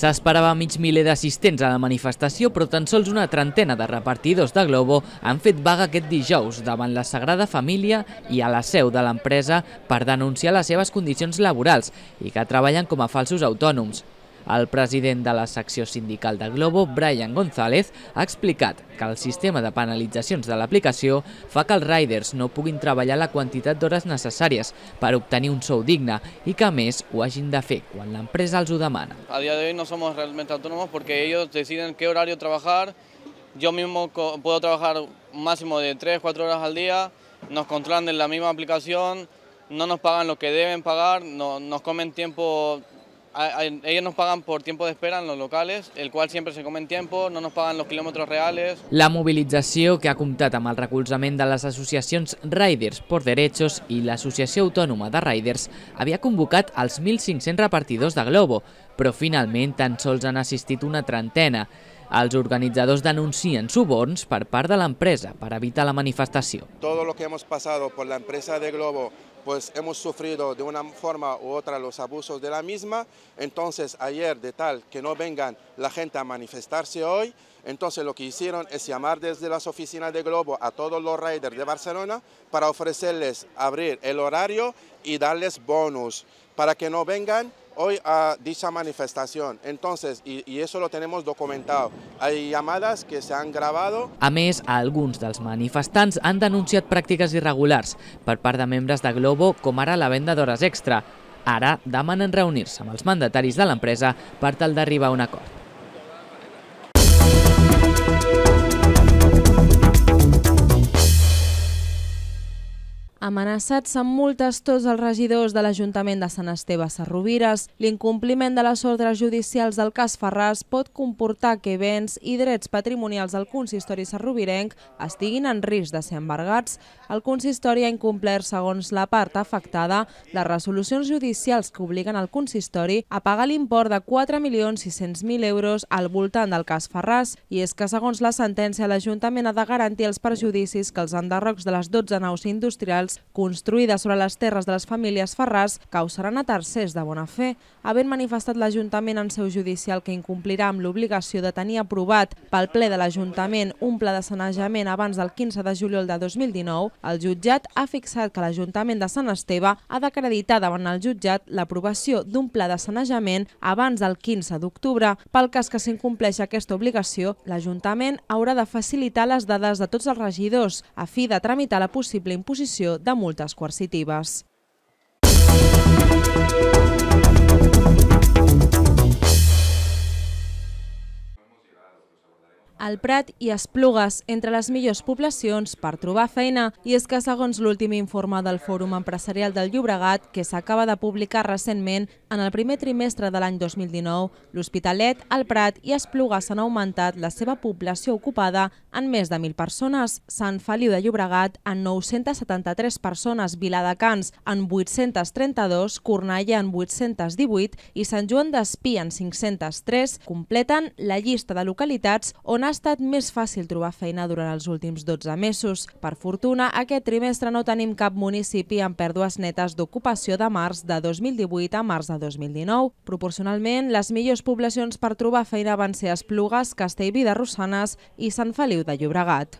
S'esperava mig miler d'assistents a la manifestació, però tan sols una trentena de repartidors de Globo han fet vaga aquest dijous davant la Sagrada Família i a la seu de l'empresa per denunciar les seves condicions laborals i que treballen com a falsos autònoms. El president de la secció sindical de Globo, Brian González, ha explicat que el sistema de penalitzacions de l'aplicació fa que els riders no puguin treballar la quantitat d'hores necessàries per obtenir un sou digne i que a més ho hagin de fer quan l'empresa els ho demana. A dia de hoy no som realment autònoms perquè ells deciden què horari treballar. Jo mismo puedo trabajar un máximo de 3, 4 horas al día, nos controlan en la misma aplicación, no nos pagan lo que deben pagar, no, nos comen tiempo a, a, ellos nos pagan por tiempo de espera en los locales, el cual siempre se comen tiempo, no nos pagan los kilómetros reales. La mobilització, que ha comptat amb el recolzament de les associacions Riders por Derechos i l'Associació Autònoma de Riders, havia convocat els 1.500 repartidors de Globo, però finalment tan sols han assistit una trentena. Els organizadores denuncian suborns por parte de la empresa para evitar la manifestación. Todo lo que hemos pasado por la empresa de Globo pues hemos sufrido de una forma u otra los abusos de la misma. Entonces ayer de tal que no vengan la gente a manifestarse hoy, entonces lo que hicieron es llamar desde las oficinas de Globo a todos los riders de Barcelona para ofrecerles abrir el horario y darles bonus para que no vengan hoy a dicha manifestación. Entonces, y, y, eso lo tenemos documentado. Hay llamadas que se han grabado. A més, alguns dels manifestants han denunciat pràctiques irregulars per part de membres de Globo, com ara la venda d'hores extra. Ara demanen reunir-se amb els mandataris de l'empresa per tal d'arribar a un acord. Amenaçats amb multes tots els regidors de l'Ajuntament de Sant Esteve Sarrovires, l'incompliment de les ordres judicials del cas Ferràs pot comportar que béns i drets patrimonials del consistori sarrovirenc estiguin en risc de ser embargats. El consistori ha incomplert, segons la part afectada, les resolucions judicials que obliguen el consistori a pagar l'import de 4.600.000 euros al voltant del cas Ferràs. I és que, segons la sentència, l'Ajuntament ha de garantir els perjudicis que els enderrocs de les 12 naus industrials habitacionals construïdes sobre les terres de les famílies Ferràs causaran a tercers de bona fe, havent manifestat l'Ajuntament en seu judicial que incomplirà amb l'obligació de tenir aprovat pel ple de l'Ajuntament un pla de sanejament abans del 15 de juliol de 2019, el jutjat ha fixat que l'Ajuntament de Sant Esteve ha d'acreditar davant el jutjat l'aprovació d'un pla de sanejament abans del 15 d'octubre. Pel cas que s'incompleix aquesta obligació, l'Ajuntament haurà de facilitar les dades de tots els regidors a fi de tramitar la possible imposició de multes coercitives. Música el Prat i Esplugues, entre les millors poblacions per trobar feina. I és que, segons l'últim informe del Fòrum Empresarial del Llobregat, que s'acaba de publicar recentment, en el primer trimestre de l'any 2019, l'Hospitalet, el Prat i Esplugues han augmentat la seva població ocupada en més de 1.000 persones, Sant Feliu de Llobregat en 973 persones, Viladecans en 832, Cornellà en 818 i Sant Joan d'Espí en 503, completen la llista de localitats on ha ha estat més fàcil trobar feina durant els últims 12 mesos. Per fortuna, aquest trimestre no tenim cap municipi amb pèrdues netes d'ocupació de març de 2018 a març de 2019. Proporcionalment, les millors poblacions per trobar feina van ser Esplugues, Castellví de Rosanes i Sant Feliu de Llobregat.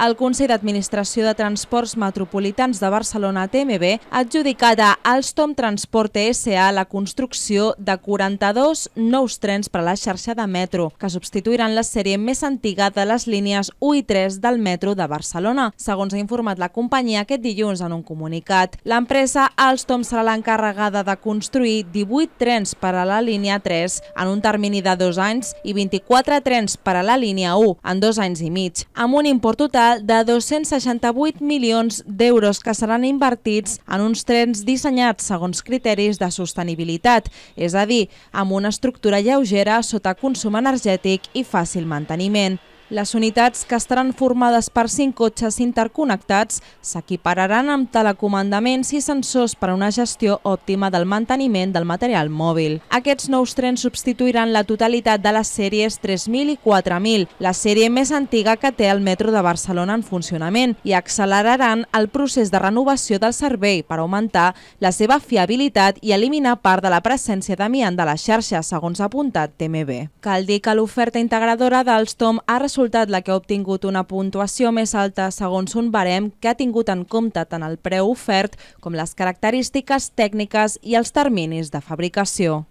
El Consell d'Administració de Transports Metropolitans de Barcelona TMB ha adjudicat a Alstom Transport e S.A. la construcció de 42 nous trens per a la xarxa de metro, que substituiran la sèrie més antiga de les línies 1 i 3 del metro de Barcelona, segons ha informat la companyia aquest dilluns en un comunicat. L'empresa Alstom serà l'encarregada de construir 18 trens per a la línia 3 en un termini de dos anys i 24 trens per a la línia 1 en dos anys i mig, amb un import total total de 268 milions d'euros que seran invertits en uns trens dissenyats segons criteris de sostenibilitat, és a dir, amb una estructura lleugera sota consum energètic i fàcil manteniment. Les unitats, que estaran formades per 5 cotxes interconnectats, s'equipararan amb telecomandaments i sensors per a una gestió òptima del manteniment del material mòbil. Aquests nous trens substituiran la totalitat de les sèries 3.000 i 4.000, la sèrie més antiga que té el metro de Barcelona en funcionament, i acceleraran el procés de renovació del servei per augmentar la seva fiabilitat i eliminar part de la presència d'amiant de la xarxa, segons ha apuntat TMB. Cal dir que l'oferta integradora d'Alstom ha resultat resultat la que ha obtingut una puntuació més alta segons un barem que ha tingut en compte tant el preu ofert com les característiques tècniques i els terminis de fabricació.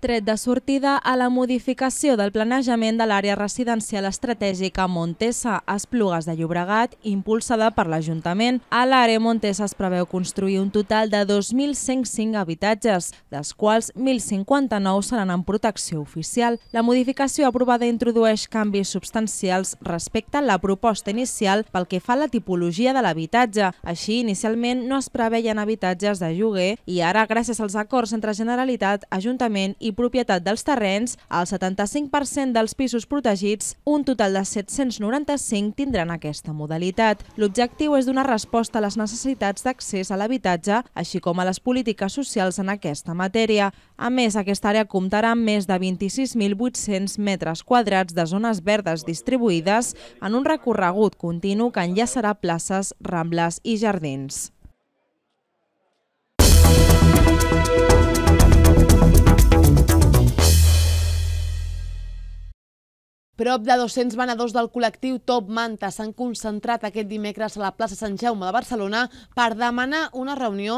tret de sortida a la modificació del planejament de l'àrea residencial estratègica Montesa, Esplugues de Llobregat, impulsada per l'Ajuntament. A l'àrea Montesa es preveu construir un total de 2.105 habitatges, dels quals 1.059 seran en protecció oficial. La modificació aprovada introdueix canvis substancials respecte a la proposta inicial pel que fa a la tipologia de l'habitatge. Així, inicialment no es preveien habitatges de lloguer i ara, gràcies als acords entre Generalitat, Ajuntament i i propietat dels terrenys, el 75% dels pisos protegits, un total de 795, tindran aquesta modalitat. L'objectiu és donar resposta a les necessitats d'accés a l'habitatge, així com a les polítiques socials en aquesta matèria. A més, aquesta àrea comptarà amb més de 26.800 metres quadrats de zones verdes distribuïdes en un recorregut continu que enllaçarà places, rambles i jardins. Thank you. Prop de 200 venedors del col·lectiu Top Manta s'han concentrat aquest dimecres a la plaça Sant Jaume de Barcelona per demanar una reunió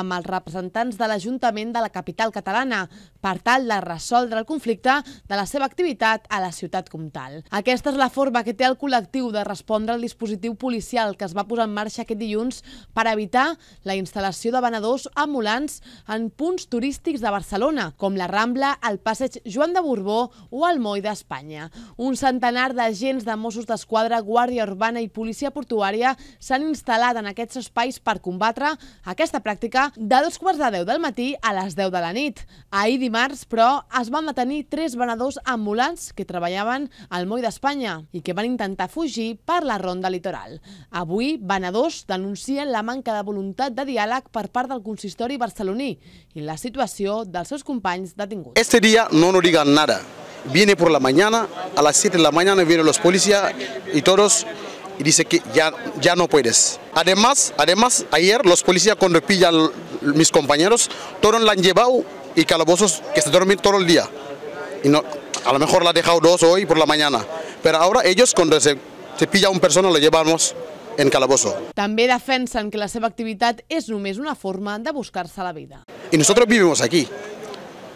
amb els representants de l'Ajuntament de la capital catalana per tal de resoldre el conflicte de la seva activitat a la ciutat comtal. Aquesta és la forma que té el col·lectiu de respondre al dispositiu policial que es va posar en marxa aquest dilluns per evitar la instal·lació de venedors ambulants en punts turístics de Barcelona, com la Rambla, el Passeig Joan de Borbó o el Moll d'Espanya. Un un centenar d'agents de Mossos d'Esquadra, Guàrdia Urbana i Policia Portuària s'han instal·lat en aquests espais per combatre aquesta pràctica de dos quarts de deu del matí a les 10 de la nit. Ahir dimarts, però, es van detenir tres venedors ambulants que treballaven al Moll d'Espanya i que van intentar fugir per la ronda litoral. Avui, venedors denuncien la manca de voluntat de diàleg per part del consistori barceloní i la situació dels seus companys detinguts. Este dia no nos digan nada. viene por la mañana, a las 7 de la mañana vienen los policías y todos y dice que ya, ya no puedes. Además, además, ayer los policías cuando pillan mis compañeros, todos la han llevado y calabozos que se duermen todo el día. Y no, a lo mejor la han dejado dos hoy por la mañana, pero ahora ellos cuando se, pilla una persona lo llevamos en calabozo. También defienden que la seva es es només una forma de buscarse la vida. y nosotros vivimos aquí,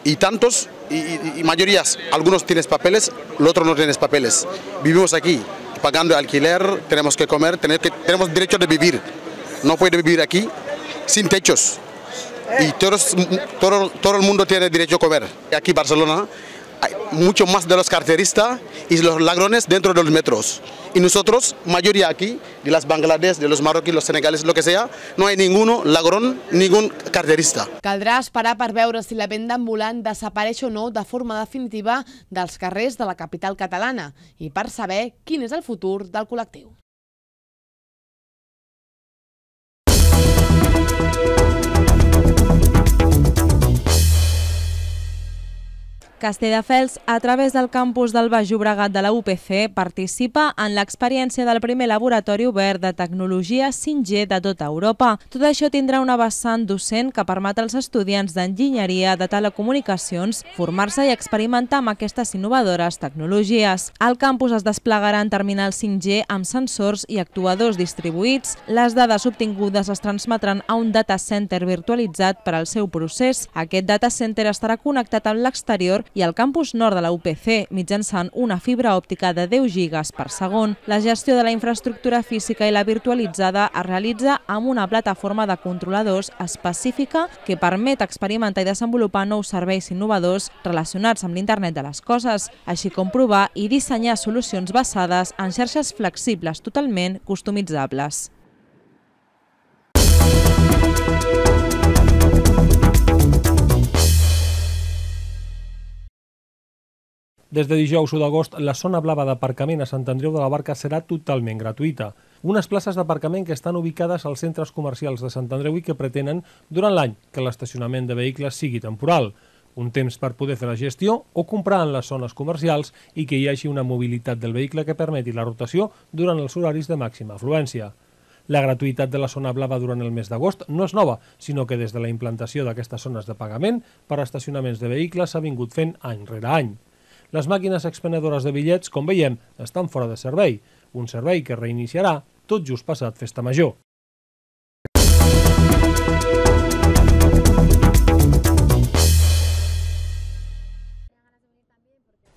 y tantos y, mayorías. Algunos tienes papeles, los otros no tienes papeles. Vivimos aquí, pagando alquiler, tenemos que comer, tenemos, que, tenemos derecho de vivir. No puede vivir aquí sin techos. Y todos, todo, todo el mundo tiene derecho a comer. Aquí Barcelona hay mucho más de los carteristas y los ladrones dentro de los metros. Y nosotros, mayoría aquí, de las Bangladesh, de los marroquíes, los senegales, lo que sea, no hay ninguno ladrón, ningún carterista. Caldrà esperar per veure si la venda ambulante desapareix o no de forma definitiva dels carrers de la capital catalana y para saber quién es el futuro del col·lectiu. Castelldefels, a través del campus del Baix Llobregat de la UPC, participa en l'experiència del primer laboratori obert de tecnologia 5G de tota Europa. Tot això tindrà una vessant docent que permet als estudiants d'enginyeria de telecomunicacions formar-se i experimentar amb aquestes innovadores tecnologies. Al campus es desplegaran terminals 5G amb sensors i actuadors distribuïts. Les dades obtingudes es transmetran a un data center virtualitzat per al seu procés. Aquest data center estarà connectat amb l'exterior i al campus nord de la UPC mitjançant una fibra òptica de 10 gigas per segon. La gestió de la infraestructura física i la virtualitzada es realitza amb una plataforma de controladors específica que permet experimentar i desenvolupar nous serveis innovadors relacionats amb l'internet de les coses, així com provar i dissenyar solucions basades en xarxes flexibles totalment customitzables. Música Des de dijous 1 d'agost, la zona blava d'aparcament a Sant Andreu de la Barca serà totalment gratuïta. Unes places d'aparcament que estan ubicades als centres comercials de Sant Andreu i que pretenen, durant l'any, que l'estacionament de vehicles sigui temporal un temps per poder fer la gestió o comprar en les zones comercials i que hi hagi una mobilitat del vehicle que permeti la rotació durant els horaris de màxima afluència. La gratuïtat de la zona blava durant el mes d'agost no és nova, sinó que des de la implantació d'aquestes zones de pagament per a estacionaments de vehicles s'ha vingut fent any rere any les màquines expenedores de bitllets, com veiem, estan fora de servei, un servei que reiniciarà tot just passat Festa Major.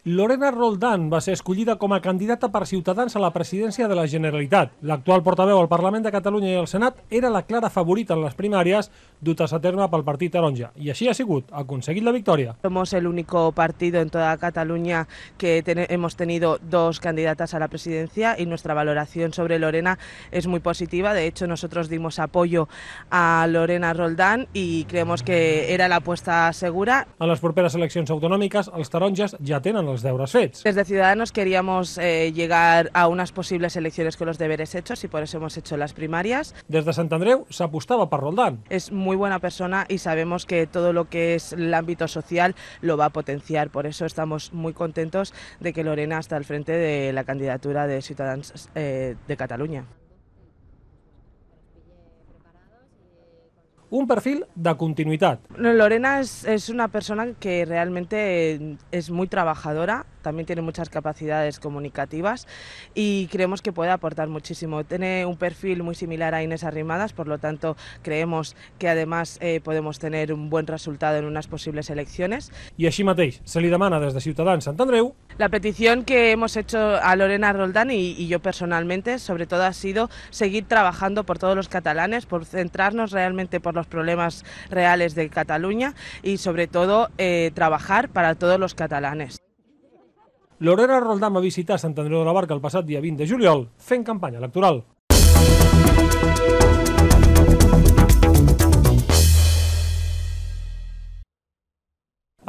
Lorena Roldán va ser escollida com a candidata per Ciutadans a la presidència de la Generalitat. L'actual portaveu al Parlament de Catalunya i al Senat era la clara favorita en les primàries dutes a terme pel partit taronja. I així ha sigut, ha aconseguit la victòria. Somos el único partido en toda Cataluña que ten hemos tenido dos candidatas a la presidencia y nuestra valoración sobre Lorena es muy positiva. De hecho, nosotros dimos apoyo a Lorena Roldán y creemos que era la apuesta segura. A les properes eleccions autonòmiques, els taronges ja tenen Desde Ciudadanos queríamos eh, llegar a unas posibles elecciones con los deberes hechos y por eso hemos hecho las primarias. Desde Sant Andreu se apostaba para Roldán. Es muy buena persona y sabemos que todo lo que es el ámbito social lo va a potenciar. Por eso estamos muy contentos de que Lorena está al frente de la candidatura de Ciudadanos eh, de Cataluña. un perfil de continuidad. Lorena es, es una persona que realmente es muy trabajadora también tiene muchas capacidades comunicativas y creemos que puede aportar muchísimo. Tiene un perfil muy similar a Inés Arrimadas, por lo tanto creemos que además eh, podemos tener un buen resultado en unas posibles elecciones. Y así mateix, se desde demana en Sant Andreu... La petición que hemos hecho a Lorena Roldán y, yo personalmente, sobre todo, ha sido seguir trabajando por todos los catalanes, por centrarnos realmente por los problemas reales de Cataluña y sobre todo eh, trabajar para todos los catalanes. Lorena Roldán va visitar Sant Andreu de la Barca el passat dia 20 de juliol fent campanya electoral.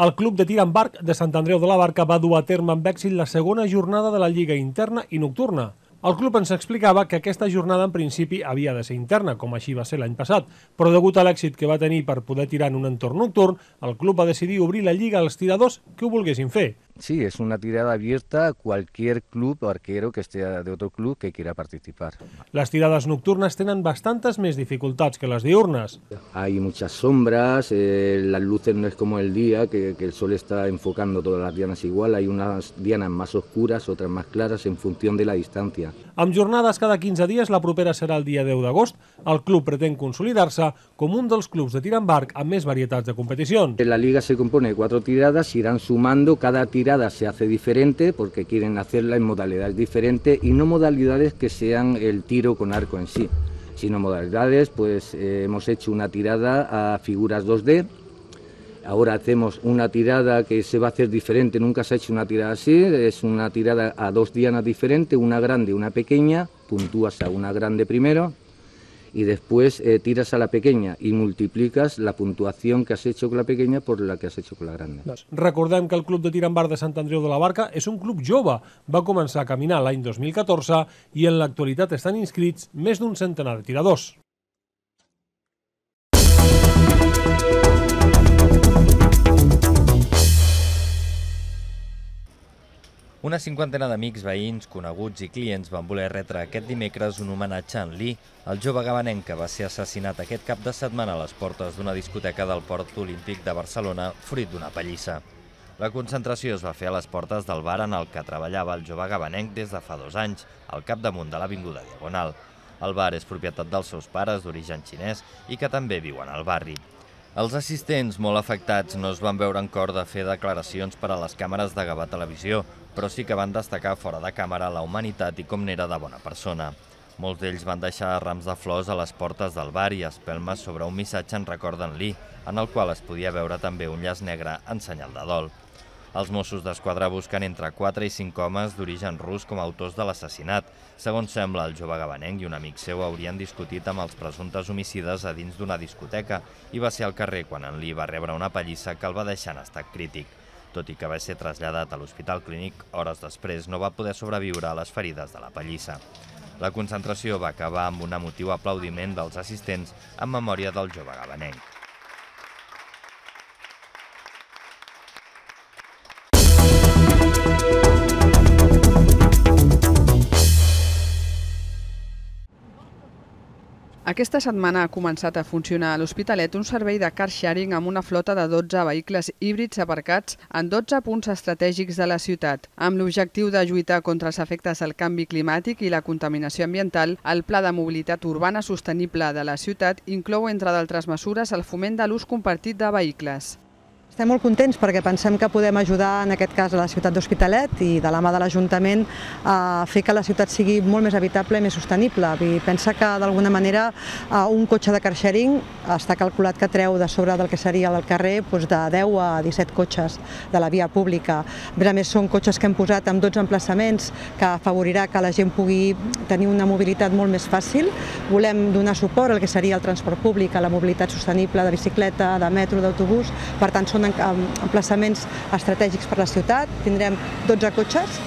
El club de tir amb arc de Sant Andreu de la Barca va dur a terme amb èxit la segona jornada de la Lliga Interna i Nocturna. El club ens explicava que aquesta jornada en principi havia de ser interna, com així va ser l'any passat, però degut a l'èxit que va tenir per poder tirar en un entorn nocturn, el club va decidir obrir la lliga als tiradors que ho volguessin fer. Sí, és una tirada abierta a qualsevol club o arquero que estigui de otro club que quiera participar. Les tirades nocturnes tenen bastantes més dificultats que les diurnes. Hay muchas sombras, eh, las luces no es como el día, que, que, el sol está enfocando todas las dianas igual, hay unas dianas más oscuras, otras más claras en función de la distancia. A Amb jornades cada 15 días la propera será el día de d'agost. Al club pretende consolidarse como com un los clubs de tir a mes amb més varietats de competicions. La liga se compone de cuatro tiradas, irán sumando, cada tirada se hace diferente porque quieren hacerla en modalidades diferentes y no modalidades que sean el tiro con arco en sí, sino modalidades, pues eh, hemos hecho una tirada a figuras 2D, Ahora hacemos una tirada que se va a hacer diferente, nunca se ha hecho una tirada así, es una tirada a dos dianas diferentes, una grande y una pequeña, puntúas a una grande primero y después eh, tiras a la pequeña y multiplicas la puntuación que has hecho con la pequeña por la que has hecho con la grande. Recordemos que el Club de tirambar de Sant Andreu de la Barca es un club jove. Va a comenzar a caminar en 2014 y en la actualidad están inscritos más de un centenar de tiradores. Una cinquantena d'amics, veïns, coneguts i clients van voler retre aquest dimecres un homenatge a en Lee, el jove gabanenc que va ser assassinat aquest cap de setmana a les portes d'una discoteca del Port Olímpic de Barcelona, fruit d'una pallissa. La concentració es va fer a les portes del bar en el que treballava el jove gabanenc des de fa dos anys, al capdamunt de l'Avinguda Diagonal. El bar és propietat dels seus pares d'origen xinès i que també viuen al barri. Els assistents, molt afectats, no es van veure en cor de fer declaracions per a les càmeres de Gavà Televisió, però sí que van destacar fora de càmera la humanitat i com n'era de bona persona. Molts d'ells van deixar rams de flors a les portes del bar i espelmes sobre un missatge en recorden Lee, en el qual es podia veure també un llaç negre en senyal de dol. Els Mossos d'Esquadra busquen entre 4 i 5 homes d'origen rus com a autors de l'assassinat. Segons sembla, el jove gabanenc i un amic seu haurien discutit amb els presumptes homicides a dins d'una discoteca i va ser al carrer quan en Lee va rebre una pallissa que el va deixar en estat crític. Tot i que va ser traslladat a l'Hospital Clínic, hores després no va poder sobreviure a les ferides de la pallissa. La concentració va acabar amb un emotiu aplaudiment dels assistents en memòria del jove gabanenc. Aquesta setmana ha començat a funcionar a l'Hospitalet un servei de car sharing amb una flota de 12 vehicles híbrids aparcats en 12 punts estratègics de la ciutat. Amb l'objectiu de lluitar contra els efectes del canvi climàtic i la contaminació ambiental, el Pla de Mobilitat Urbana Sostenible de la ciutat inclou, entre d'altres mesures, el foment de l'ús compartit de vehicles. Estem molt contents perquè pensem que podem ajudar en aquest cas a la ciutat d'Hospitalet i de la mà de l'Ajuntament a fer que la ciutat sigui molt més habitable i més sostenible. I pensa que d'alguna manera un cotxe de car sharing està calculat que treu de sobre del que seria el carrer doncs de 10 a 17 cotxes de la via pública. A més, són cotxes que hem posat amb 12 emplaçaments que afavorirà que la gent pugui tenir una mobilitat molt més fàcil. Volem donar suport al que seria el transport públic, a la mobilitat sostenible de bicicleta, de metro, d'autobús. Per tant, són emplaçaments estratègics per la ciutat, tindrem 12 cotxes,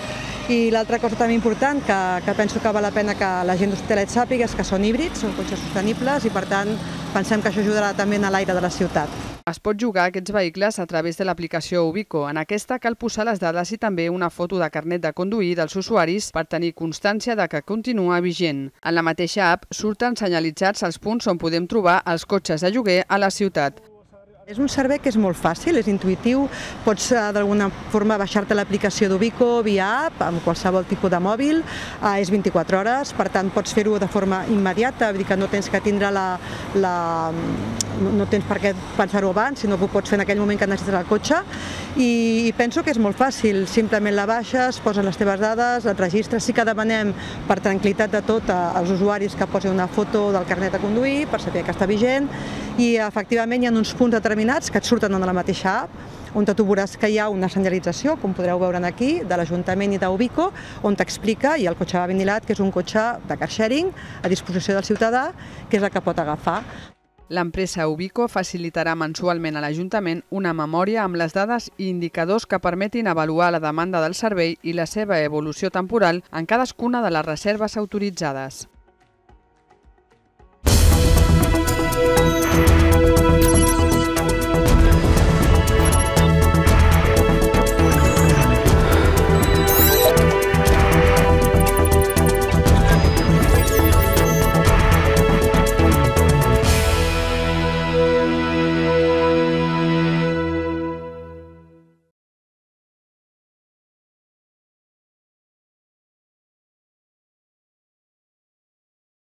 i l'altra cosa també important que, que penso que val la pena que la gent d'Hospitalet sàpiga és que són híbrids, són cotxes sostenibles i per tant pensem que això ajudarà també a l'aire de la ciutat. Es pot jugar aquests vehicles a través de l'aplicació Ubico. En aquesta cal posar les dades i també una foto de carnet de conduir dels usuaris per tenir constància de que continua vigent. En la mateixa app surten senyalitzats els punts on podem trobar els cotxes de lloguer a la ciutat. És un servei que és molt fàcil, és intuitiu, pots eh, d'alguna forma baixar-te l'aplicació d'Ubico via app, amb qualsevol tipus de mòbil, eh, és 24 hores, per tant pots fer-ho de forma immediata, vull dir que no tens que tindre la... la no tens per què pensar-ho abans, sinó que ho pots fer en aquell moment que necessites el cotxe i, i penso que és molt fàcil, simplement la baixes, poses les teves dades, et registres, sí que demanem per tranquil·litat de tot als usuaris que posin una foto del carnet de conduir per saber que està vigent i efectivament hi ha uns punts determinats que et surten en la mateixa app on tu veuràs que hi ha una senyalització, com podreu veure aquí, de l'Ajuntament i d'Ubico, on t'explica, i el cotxe va vinilat, que és un cotxe de car sharing, a disposició del ciutadà, que és el que pot agafar. L'empresa Ubico facilitarà mensualment a l'Ajuntament una memòria amb les dades i indicadors que permetin avaluar la demanda del servei i la seva evolució temporal en cadascuna de les reserves autoritzades.